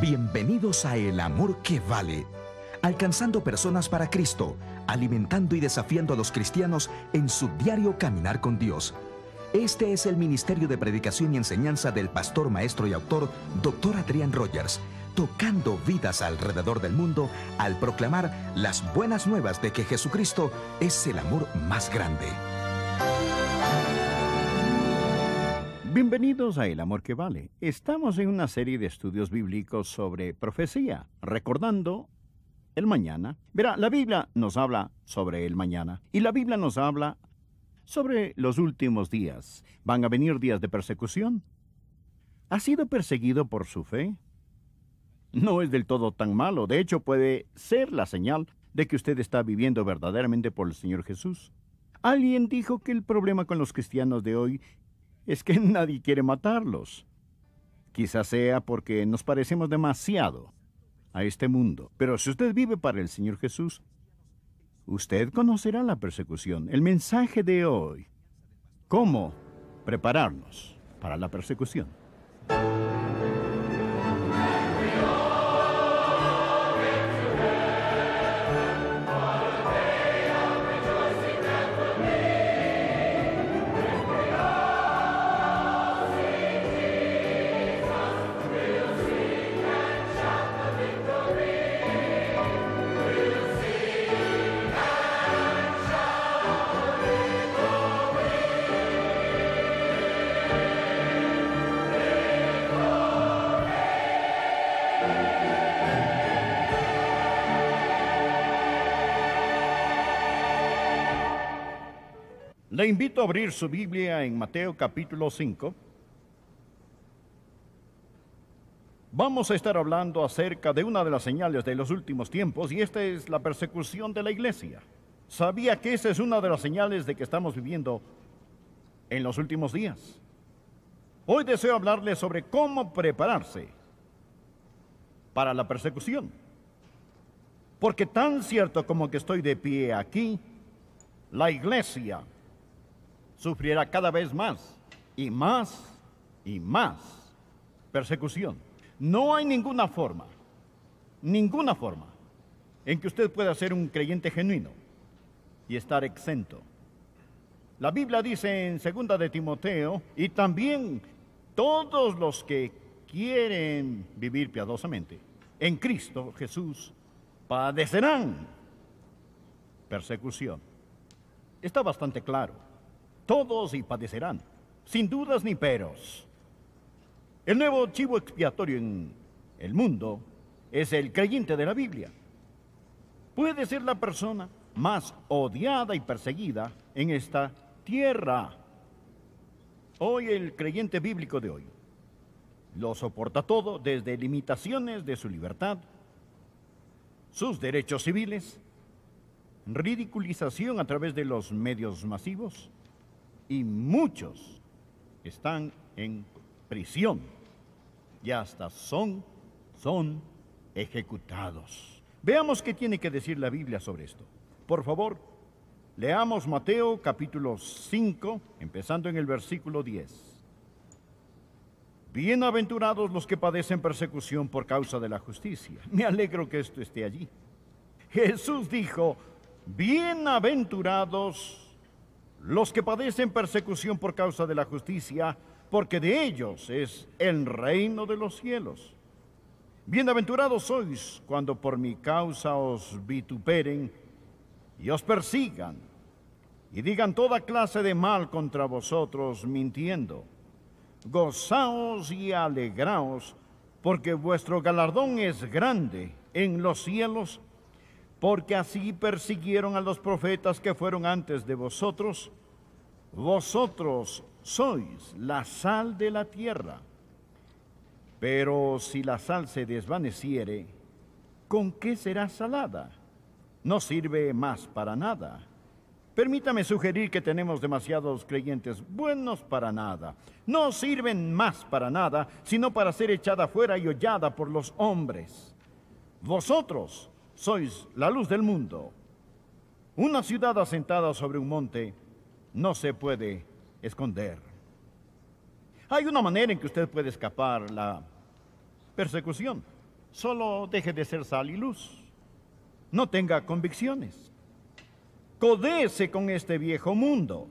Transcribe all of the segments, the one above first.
Bienvenidos a El Amor que Vale, alcanzando personas para Cristo, alimentando y desafiando a los cristianos en su diario caminar con Dios. Este es el Ministerio de Predicación y Enseñanza del pastor, maestro y autor, Dr. Adrián Rogers, tocando vidas alrededor del mundo al proclamar las buenas nuevas de que Jesucristo es el amor más grande. Bienvenidos a El Amor que Vale. Estamos en una serie de estudios bíblicos sobre profecía, recordando el mañana. Verá, la Biblia nos habla sobre el mañana y la Biblia nos habla sobre los últimos días. ¿Van a venir días de persecución? ¿Ha sido perseguido por su fe? No es del todo tan malo, de hecho puede ser la señal de que usted está viviendo verdaderamente por el Señor Jesús. Alguien dijo que el problema con los cristianos de hoy es que nadie quiere matarlos. Quizás sea porque nos parecemos demasiado a este mundo. Pero si usted vive para el Señor Jesús, usted conocerá la persecución. El mensaje de hoy, cómo prepararnos para la persecución. invito a abrir su Biblia en Mateo capítulo 5. Vamos a estar hablando acerca de una de las señales de los últimos tiempos y esta es la persecución de la iglesia. Sabía que esa es una de las señales de que estamos viviendo en los últimos días. Hoy deseo hablarles sobre cómo prepararse para la persecución. Porque tan cierto como que estoy de pie aquí, la iglesia sufrirá cada vez más y más y más persecución. No hay ninguna forma, ninguna forma en que usted pueda ser un creyente genuino y estar exento. La Biblia dice en 2 de Timoteo, y también todos los que quieren vivir piadosamente en Cristo Jesús padecerán persecución. Está bastante claro todos y padecerán, sin dudas ni peros. El nuevo chivo expiatorio en el mundo es el creyente de la Biblia. Puede ser la persona más odiada y perseguida en esta tierra. Hoy el creyente bíblico de hoy lo soporta todo desde limitaciones de su libertad, sus derechos civiles, ridiculización a través de los medios masivos, y muchos están en prisión y hasta son, son ejecutados. Veamos qué tiene que decir la Biblia sobre esto. Por favor, leamos Mateo capítulo 5, empezando en el versículo 10. Bienaventurados los que padecen persecución por causa de la justicia. Me alegro que esto esté allí. Jesús dijo, bienaventurados los que padecen persecución por causa de la justicia, porque de ellos es el reino de los cielos. Bienaventurados sois cuando por mi causa os vituperen y os persigan y digan toda clase de mal contra vosotros mintiendo. Gozaos y alegraos, porque vuestro galardón es grande en los cielos porque así persiguieron a los profetas que fueron antes de vosotros. Vosotros sois la sal de la tierra. Pero si la sal se desvaneciere, ¿con qué será salada? No sirve más para nada. Permítame sugerir que tenemos demasiados creyentes buenos para nada. No sirven más para nada, sino para ser echada fuera y hollada por los hombres. Vosotros sois la luz del mundo. Una ciudad asentada sobre un monte no se puede esconder. Hay una manera en que usted puede escapar la persecución. Solo deje de ser sal y luz. No tenga convicciones. Codese con este viejo mundo.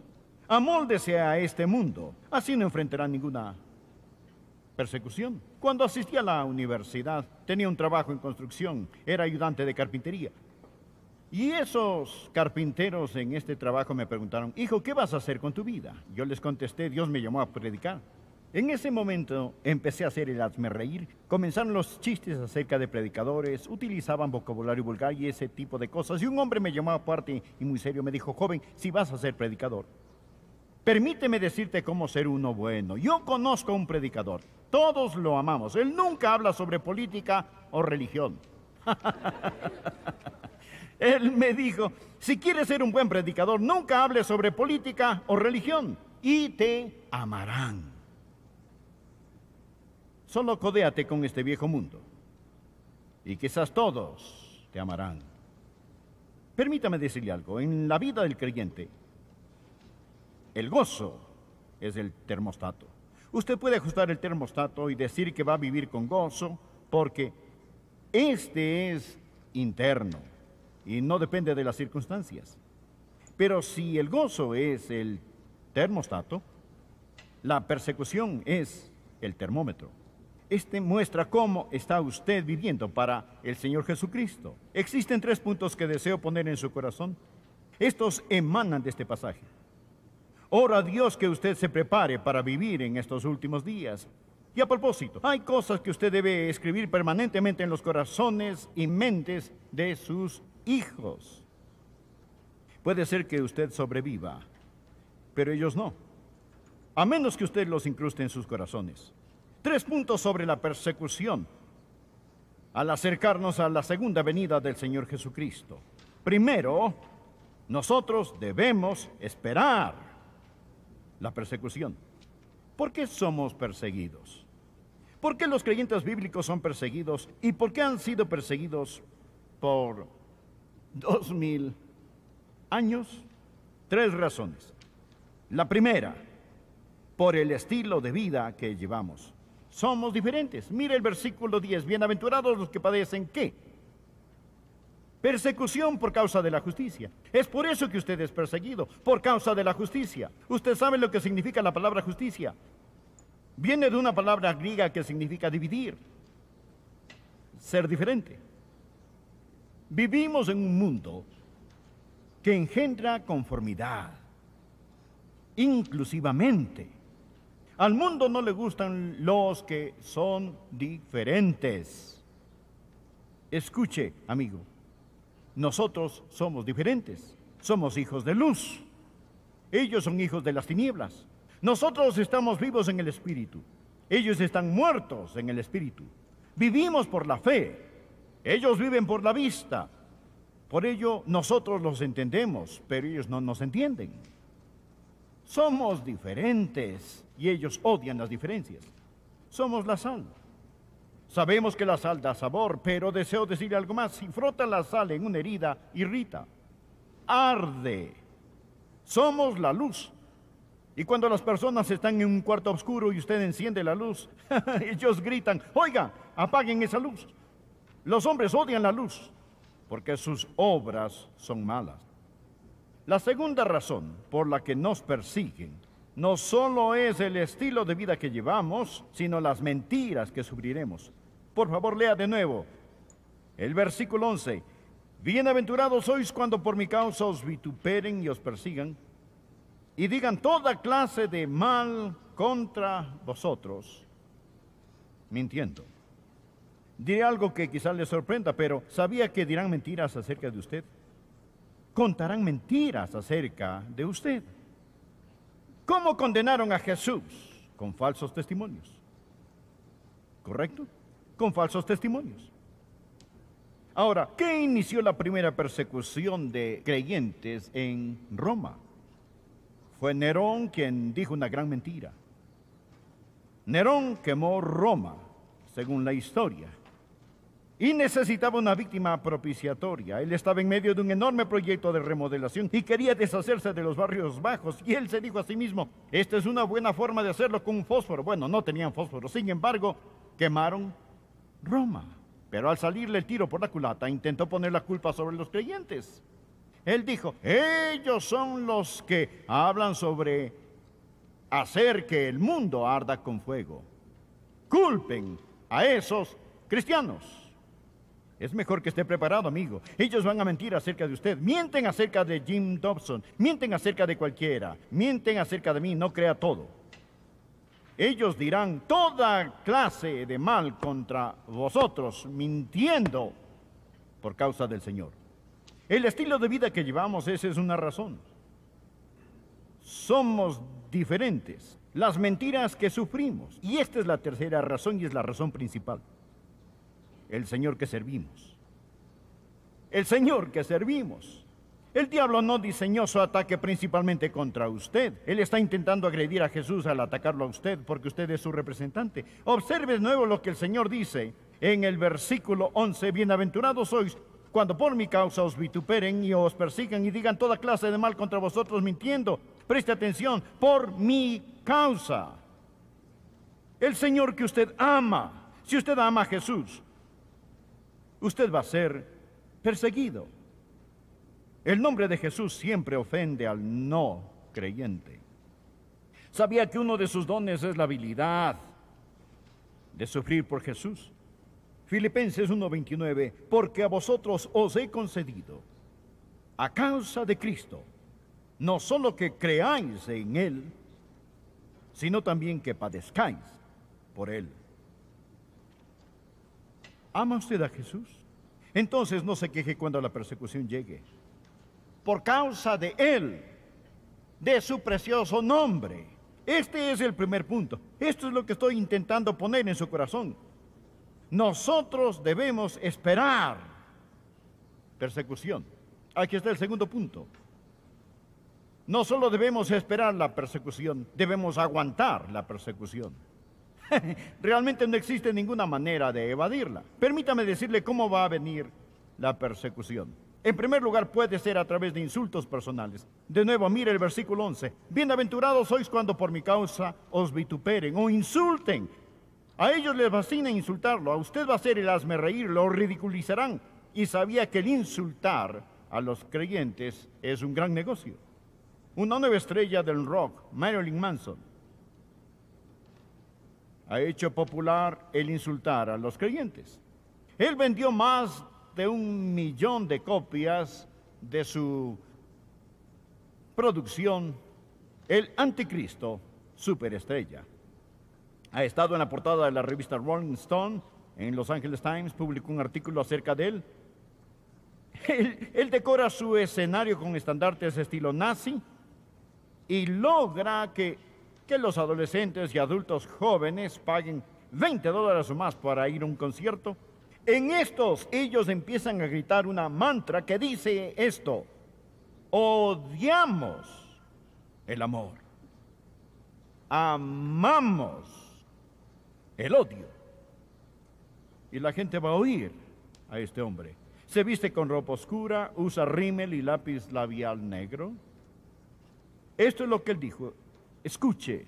Amóldese a este mundo. Así no enfrentará ninguna persecución. Cuando asistí a la universidad, tenía un trabajo en construcción, era ayudante de carpintería. Y esos carpinteros en este trabajo me preguntaron, hijo, ¿qué vas a hacer con tu vida? Yo les contesté, Dios me llamó a predicar. En ese momento empecé a hacer el hazme reír. Comenzaron los chistes acerca de predicadores, utilizaban vocabulario vulgar y ese tipo de cosas. Y un hombre me llamó aparte y muy serio me dijo, joven, si vas a ser predicador, permíteme decirte cómo ser uno bueno. Yo conozco a un predicador. Todos lo amamos. Él nunca habla sobre política o religión. Él me dijo, si quieres ser un buen predicador, nunca hables sobre política o religión y te amarán. Solo codéate con este viejo mundo y quizás todos te amarán. Permítame decirle algo, en la vida del creyente, el gozo es el termostato. Usted puede ajustar el termostato y decir que va a vivir con gozo, porque este es interno y no depende de las circunstancias. Pero si el gozo es el termostato, la persecución es el termómetro. Este muestra cómo está usted viviendo para el Señor Jesucristo. Existen tres puntos que deseo poner en su corazón. Estos emanan de este pasaje. Ora a Dios que usted se prepare para vivir en estos últimos días. Y a propósito, hay cosas que usted debe escribir permanentemente en los corazones y mentes de sus hijos. Puede ser que usted sobreviva, pero ellos no. A menos que usted los incruste en sus corazones. Tres puntos sobre la persecución al acercarnos a la segunda venida del Señor Jesucristo. Primero, nosotros debemos esperar la persecución. ¿Por qué somos perseguidos? ¿Por qué los creyentes bíblicos son perseguidos y por qué han sido perseguidos por dos mil años? Tres razones. La primera, por el estilo de vida que llevamos. Somos diferentes. Mira el versículo 10. Bienaventurados los que padecen qué? Persecución por causa de la justicia. Es por eso que usted es perseguido, por causa de la justicia. Usted sabe lo que significa la palabra justicia. Viene de una palabra griega que significa dividir, ser diferente. Vivimos en un mundo que engendra conformidad, inclusivamente. Al mundo no le gustan los que son diferentes. Escuche, amigo, nosotros somos diferentes, somos hijos de luz. Ellos son hijos de las tinieblas. Nosotros estamos vivos en el Espíritu. Ellos están muertos en el Espíritu. Vivimos por la fe. Ellos viven por la vista. Por ello nosotros los entendemos, pero ellos no nos entienden. Somos diferentes y ellos odian las diferencias. Somos la sal. Sabemos que la sal da sabor, pero deseo decirle algo más. Si frota la sal en una herida, irrita, arde. Somos la luz. Y cuando las personas están en un cuarto oscuro y usted enciende la luz, ellos gritan, oiga, apaguen esa luz. Los hombres odian la luz porque sus obras son malas. La segunda razón por la que nos persiguen no solo es el estilo de vida que llevamos, sino las mentiras que sufriremos. Por favor, lea de nuevo el versículo 11. Bienaventurados sois cuando por mi causa os vituperen y os persigan y digan toda clase de mal contra vosotros, mintiendo. Diré algo que quizás les sorprenda, pero ¿sabía que dirán mentiras acerca de usted? Contarán mentiras acerca de usted. ¿Cómo condenaron a Jesús? Con falsos testimonios. ¿Correcto? con falsos testimonios. Ahora, ¿qué inició la primera persecución de creyentes en Roma? Fue Nerón quien dijo una gran mentira. Nerón quemó Roma, según la historia, y necesitaba una víctima propiciatoria. Él estaba en medio de un enorme proyecto de remodelación y quería deshacerse de los barrios bajos. Y él se dijo a sí mismo, esta es una buena forma de hacerlo con un fósforo. Bueno, no tenían fósforo, sin embargo, quemaron Roma. Pero al salirle el tiro por la culata, intentó poner la culpa sobre los creyentes. Él dijo, ellos son los que hablan sobre hacer que el mundo arda con fuego. Culpen a esos cristianos. Es mejor que esté preparado, amigo. Ellos van a mentir acerca de usted. Mienten acerca de Jim Dobson. Mienten acerca de cualquiera. Mienten acerca de mí. No crea todo. Ellos dirán toda clase de mal contra vosotros, mintiendo por causa del Señor. El estilo de vida que llevamos, esa es una razón. Somos diferentes. Las mentiras que sufrimos. Y esta es la tercera razón y es la razón principal. El Señor que servimos. El Señor que servimos. El diablo no diseñó su ataque principalmente contra usted. Él está intentando agredir a Jesús al atacarlo a usted porque usted es su representante. Observe de nuevo lo que el Señor dice en el versículo 11. Bienaventurados sois cuando por mi causa os vituperen y os persigan y digan toda clase de mal contra vosotros mintiendo. Preste atención, por mi causa. El Señor que usted ama, si usted ama a Jesús, usted va a ser perseguido. El nombre de Jesús siempre ofende al no creyente. Sabía que uno de sus dones es la habilidad de sufrir por Jesús. Filipenses 1:29, porque a vosotros os he concedido, a causa de Cristo, no solo que creáis en Él, sino también que padezcáis por Él. ¿Ama usted a Jesús? Entonces no se queje cuando la persecución llegue por causa de Él, de su precioso nombre. Este es el primer punto. Esto es lo que estoy intentando poner en su corazón. Nosotros debemos esperar persecución. Aquí está el segundo punto. No solo debemos esperar la persecución, debemos aguantar la persecución. Realmente no existe ninguna manera de evadirla. Permítame decirle cómo va a venir la persecución. En primer lugar, puede ser a través de insultos personales. De nuevo, mire el versículo 11. Bienaventurados sois cuando por mi causa os vituperen o insulten. A ellos les fascina insultarlo, a usted va a ser el hazme reír, lo ridiculizarán. Y sabía que el insultar a los creyentes es un gran negocio. Una nueva estrella del rock, Marilyn Manson, ha hecho popular el insultar a los creyentes. Él vendió más de un millón de copias de su producción El Anticristo Superestrella. Ha estado en la portada de la revista Rolling Stone, en Los Angeles Times publicó un artículo acerca de él. Él, decora su escenario con estandartes estilo nazi y logra que, que los adolescentes y adultos jóvenes paguen 20 dólares o más para ir a un concierto en estos ellos empiezan a gritar una mantra que dice esto, odiamos el amor, amamos el odio. Y la gente va a oír a este hombre. Se viste con ropa oscura, usa rímel y lápiz labial negro. Esto es lo que él dijo. Escuche,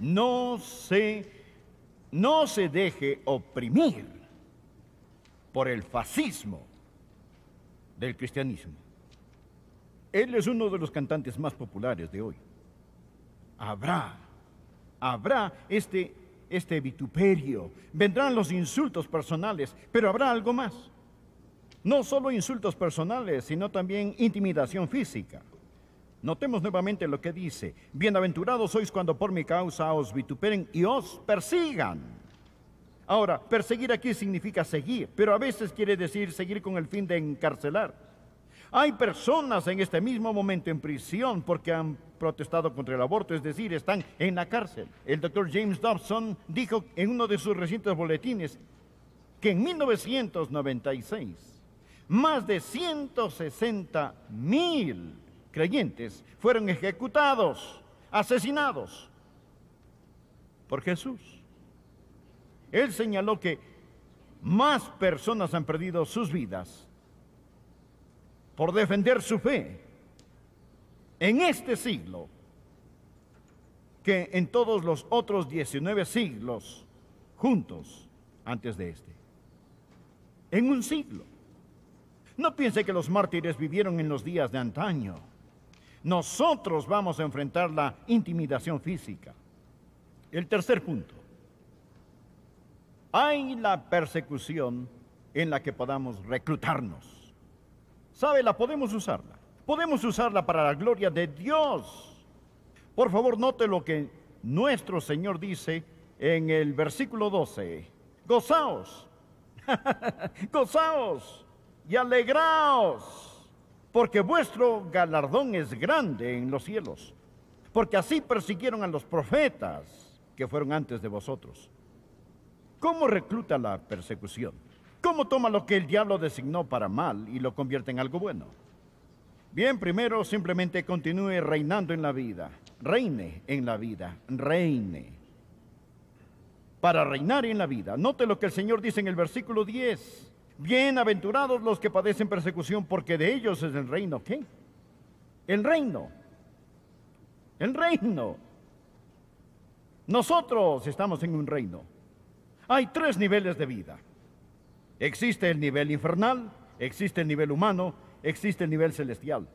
no se, no se deje oprimir por el fascismo del cristianismo. Él es uno de los cantantes más populares de hoy. Habrá, habrá este, este vituperio, vendrán los insultos personales, pero habrá algo más. No solo insultos personales, sino también intimidación física. Notemos nuevamente lo que dice, bienaventurados sois cuando por mi causa os vituperen y os persigan Ahora, perseguir aquí significa seguir, pero a veces quiere decir seguir con el fin de encarcelar. Hay personas en este mismo momento en prisión porque han protestado contra el aborto, es decir, están en la cárcel. El doctor James Dobson dijo en uno de sus recientes boletines que en 1996 más de 160 mil creyentes fueron ejecutados, asesinados por Jesús. Él señaló que más personas han perdido sus vidas por defender su fe en este siglo que en todos los otros 19 siglos juntos antes de este. En un siglo. No piense que los mártires vivieron en los días de antaño. Nosotros vamos a enfrentar la intimidación física. El tercer punto hay la persecución en la que podamos reclutarnos. ¿Sabe? La podemos usarla. Podemos usarla para la gloria de Dios. Por favor, note lo que nuestro Señor dice en el versículo 12. Gozaos, gozaos y alegraos, porque vuestro galardón es grande en los cielos, porque así persiguieron a los profetas que fueron antes de vosotros. ¿Cómo recluta la persecución? ¿Cómo toma lo que el diablo designó para mal y lo convierte en algo bueno? Bien, primero simplemente continúe reinando en la vida. Reine en la vida. Reine. Para reinar en la vida. Note lo que el Señor dice en el versículo 10. Bienaventurados los que padecen persecución, porque de ellos es el reino. ¿Qué? El reino. El reino. Nosotros estamos en un reino. Hay tres niveles de vida. Existe el nivel infernal, existe el nivel humano, existe el nivel celestial.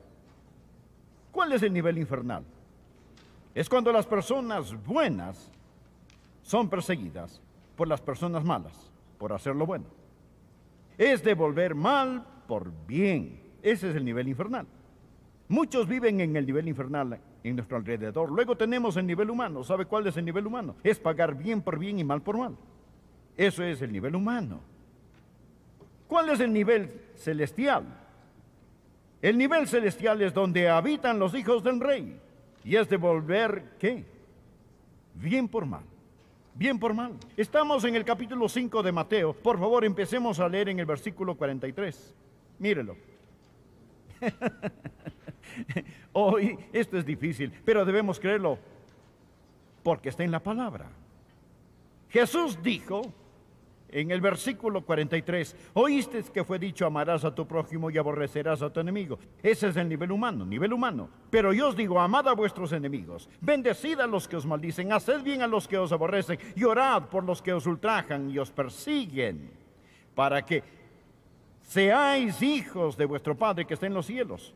¿Cuál es el nivel infernal? Es cuando las personas buenas son perseguidas por las personas malas, por hacer lo bueno. Es devolver mal por bien. Ese es el nivel infernal. Muchos viven en el nivel infernal en nuestro alrededor. Luego tenemos el nivel humano. ¿Sabe cuál es el nivel humano? Es pagar bien por bien y mal por mal. Eso es el nivel humano. ¿Cuál es el nivel celestial? El nivel celestial es donde habitan los hijos del rey y es de volver qué? Bien por mal. Bien por mal. Estamos en el capítulo 5 de Mateo. Por favor, empecemos a leer en el versículo 43. Mírelo. Hoy esto es difícil, pero debemos creerlo porque está en la palabra. Jesús dijo, en el versículo 43, oíste que fue dicho, amarás a tu prójimo y aborrecerás a tu enemigo. Ese es el nivel humano, nivel humano. Pero yo os digo, amad a vuestros enemigos, bendecid a los que os maldicen, haced bien a los que os aborrecen y orad por los que os ultrajan y os persiguen, para que seáis hijos de vuestro Padre que está en los cielos,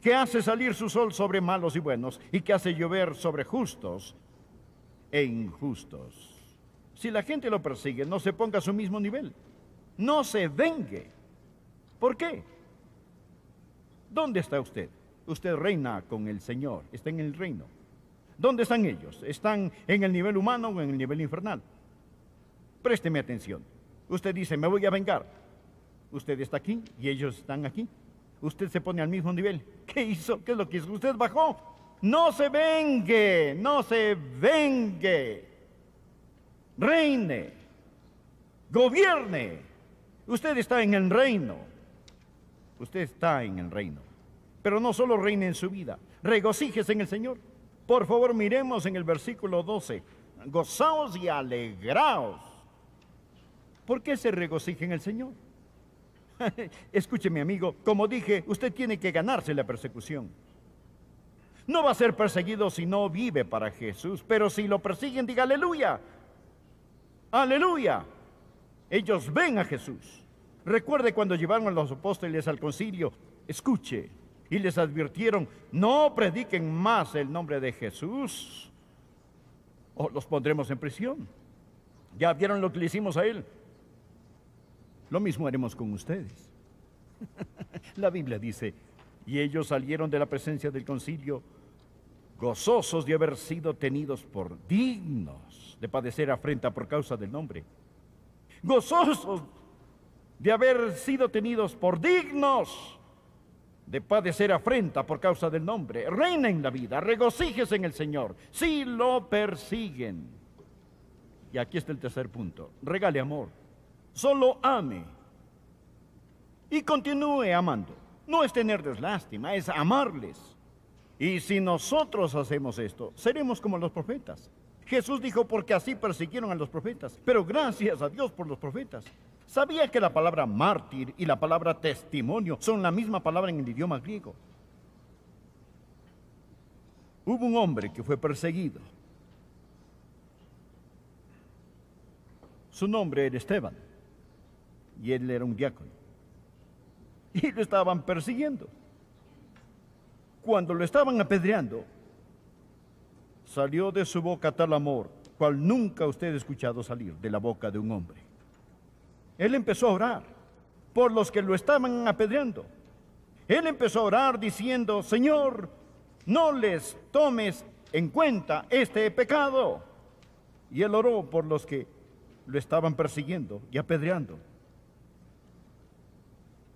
que hace salir su sol sobre malos y buenos y que hace llover sobre justos e injustos. Si la gente lo persigue, no se ponga a su mismo nivel. No se vengue. ¿Por qué? ¿Dónde está usted? Usted reina con el Señor, está en el reino. ¿Dónde están ellos? ¿Están en el nivel humano o en el nivel infernal? Présteme atención. Usted dice, me voy a vengar. Usted está aquí y ellos están aquí. Usted se pone al mismo nivel. ¿Qué hizo? ¿Qué es lo que hizo? Usted bajó. No se vengue, no se vengue reine, gobierne. Usted está en el reino. Usted está en el reino. Pero no solo reine en su vida, regocíjese en el Señor. Por favor, miremos en el versículo 12. Gozaos y alegraos. ¿Por qué se regocija en el Señor? Escúcheme, amigo, como dije, usted tiene que ganarse la persecución. No va a ser perseguido si no vive para Jesús, pero si lo persiguen, diga aleluya, Aleluya. Ellos ven a Jesús. Recuerde cuando llevaron a los apóstoles al concilio, escuche, y les advirtieron, no prediquen más el nombre de Jesús o los pondremos en prisión. Ya vieron lo que le hicimos a él. Lo mismo haremos con ustedes. la Biblia dice, y ellos salieron de la presencia del concilio gozosos de haber sido tenidos por dignos de padecer afrenta por causa del nombre, gozosos de haber sido tenidos por dignos de padecer afrenta por causa del nombre. Reina en la vida, regocíjese en el Señor, si lo persiguen. Y aquí está el tercer punto, regale amor, solo ame y continúe amando. No es tenerles lástima, es amarles. Y si nosotros hacemos esto, seremos como los profetas. Jesús dijo, porque así persiguieron a los profetas. Pero gracias a Dios por los profetas. Sabía que la palabra mártir y la palabra testimonio son la misma palabra en el idioma griego. Hubo un hombre que fue perseguido. Su nombre era Esteban y él era un diácono. Y lo estaban persiguiendo. Cuando lo estaban apedreando, Salió de su boca tal amor, cual nunca usted ha escuchado salir de la boca de un hombre. Él empezó a orar por los que lo estaban apedreando. Él empezó a orar diciendo, Señor, no les tomes en cuenta este pecado. Y él oró por los que lo estaban persiguiendo y apedreando.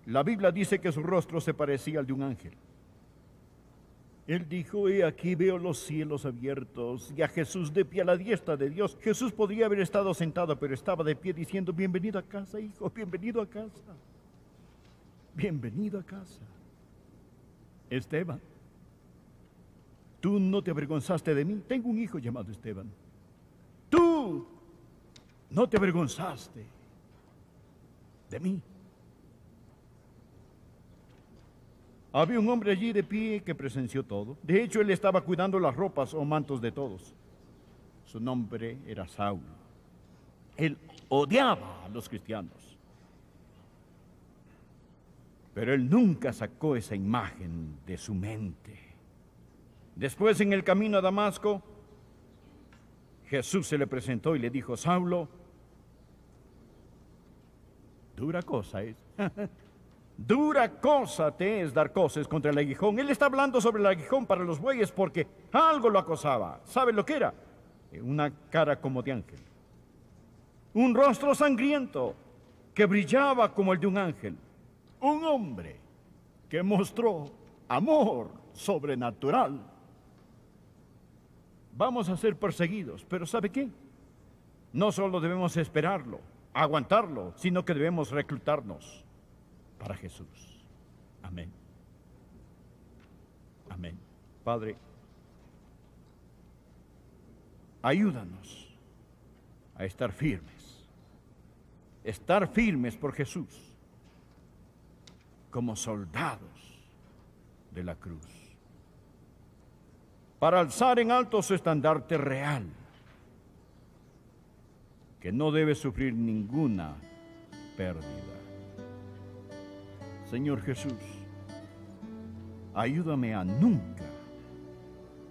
La Biblia dice que su rostro se parecía al de un ángel. Él dijo, he aquí veo los cielos abiertos y a Jesús de pie a la diestra de Dios. Jesús podría haber estado sentado, pero estaba de pie diciendo, bienvenido a casa, hijo, bienvenido a casa, bienvenido a casa. Esteban, tú no te avergonzaste de mí. Tengo un hijo llamado Esteban. Tú no te avergonzaste de mí. Había un hombre allí de pie que presenció todo. De hecho, él estaba cuidando las ropas o mantos de todos. Su nombre era Saulo. Él odiaba a los cristianos. Pero él nunca sacó esa imagen de su mente. Después, en el camino a Damasco, Jesús se le presentó y le dijo, Saulo, dura cosa es. ¿eh? Dura cosa te es dar cosas contra el aguijón. Él está hablando sobre el aguijón para los bueyes porque algo lo acosaba. ¿Sabe lo que era? Eh, una cara como de ángel. Un rostro sangriento que brillaba como el de un ángel. Un hombre que mostró amor sobrenatural. Vamos a ser perseguidos, pero ¿sabe qué? No solo debemos esperarlo, aguantarlo, sino que debemos reclutarnos para Jesús. Amén. Amén. Padre, ayúdanos a estar firmes. Estar firmes por Jesús como soldados de la cruz. Para alzar en alto su estandarte real, que no debe sufrir ninguna pérdida. Señor Jesús, ayúdame a nunca,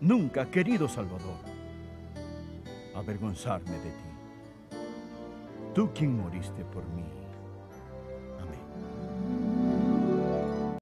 nunca, querido Salvador, avergonzarme de ti. Tú quien moriste por mí.